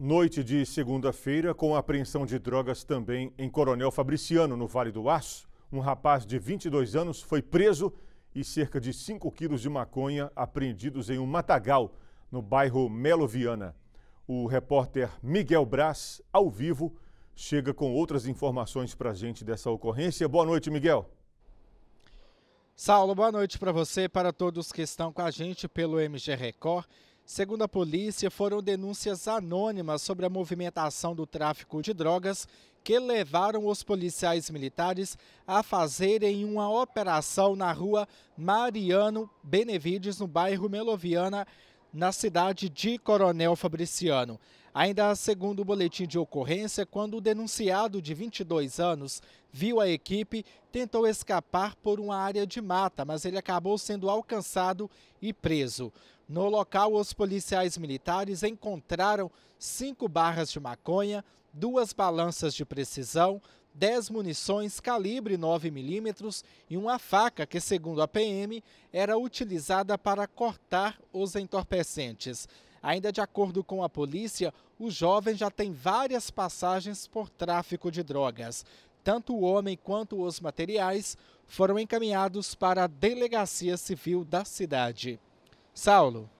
Noite de segunda-feira, com a apreensão de drogas também em Coronel Fabriciano, no Vale do Aço, um rapaz de 22 anos foi preso e cerca de 5 quilos de maconha apreendidos em um matagal no bairro Melo Viana. O repórter Miguel Braz, ao vivo, chega com outras informações para a gente dessa ocorrência. Boa noite, Miguel. Saulo, boa noite para você e para todos que estão com a gente pelo MG Record. Segundo a polícia, foram denúncias anônimas sobre a movimentação do tráfico de drogas que levaram os policiais militares a fazerem uma operação na rua Mariano Benevides, no bairro Meloviana, na cidade de Coronel Fabriciano. Ainda segundo o boletim de ocorrência, quando o denunciado de 22 anos viu a equipe, tentou escapar por uma área de mata, mas ele acabou sendo alcançado e preso. No local, os policiais militares encontraram cinco barras de maconha, duas balanças de precisão, 10 munições calibre 9mm e uma faca que, segundo a PM, era utilizada para cortar os entorpecentes. Ainda de acordo com a polícia, o jovem já tem várias passagens por tráfico de drogas. Tanto o homem quanto os materiais foram encaminhados para a Delegacia Civil da cidade. Saulo.